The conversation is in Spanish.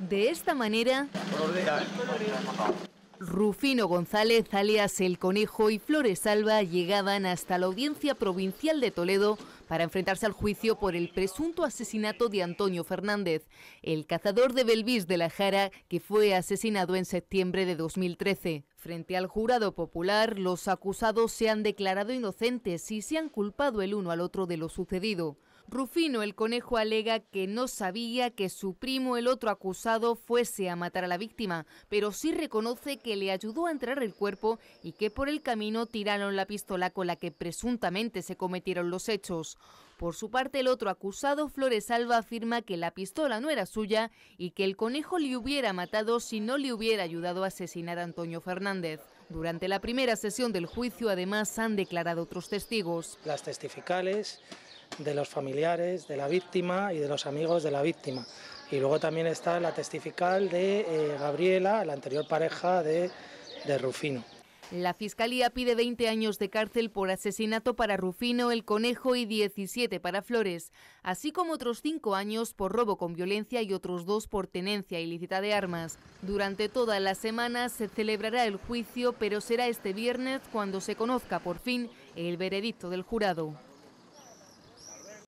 De esta manera, Rufino González, alias El Conejo y Flores Alba llegaban hasta la audiencia provincial de Toledo para enfrentarse al juicio por el presunto asesinato de Antonio Fernández, el cazador de Belvis de la Jara que fue asesinado en septiembre de 2013. Frente al jurado popular, los acusados se han declarado inocentes y se han culpado el uno al otro de lo sucedido. Rufino el Conejo alega que no sabía que su primo, el otro acusado, fuese a matar a la víctima, pero sí reconoce que le ayudó a entrar el cuerpo y que por el camino tiraron la pistola con la que presuntamente se cometieron los hechos. Por su parte, el otro acusado, Flores Alba, afirma que la pistola no era suya y que el conejo le hubiera matado si no le hubiera ayudado a asesinar a Antonio Fernández. Durante la primera sesión del juicio, además, han declarado otros testigos. Las testificales de los familiares de la víctima y de los amigos de la víctima. Y luego también está la testifical de eh, Gabriela, la anterior pareja de, de Rufino. La Fiscalía pide 20 años de cárcel por asesinato para Rufino el Conejo y 17 para Flores, así como otros 5 años por robo con violencia y otros 2 por tenencia ilícita de armas. Durante toda la semana se celebrará el juicio, pero será este viernes cuando se conozca por fin el veredicto del jurado.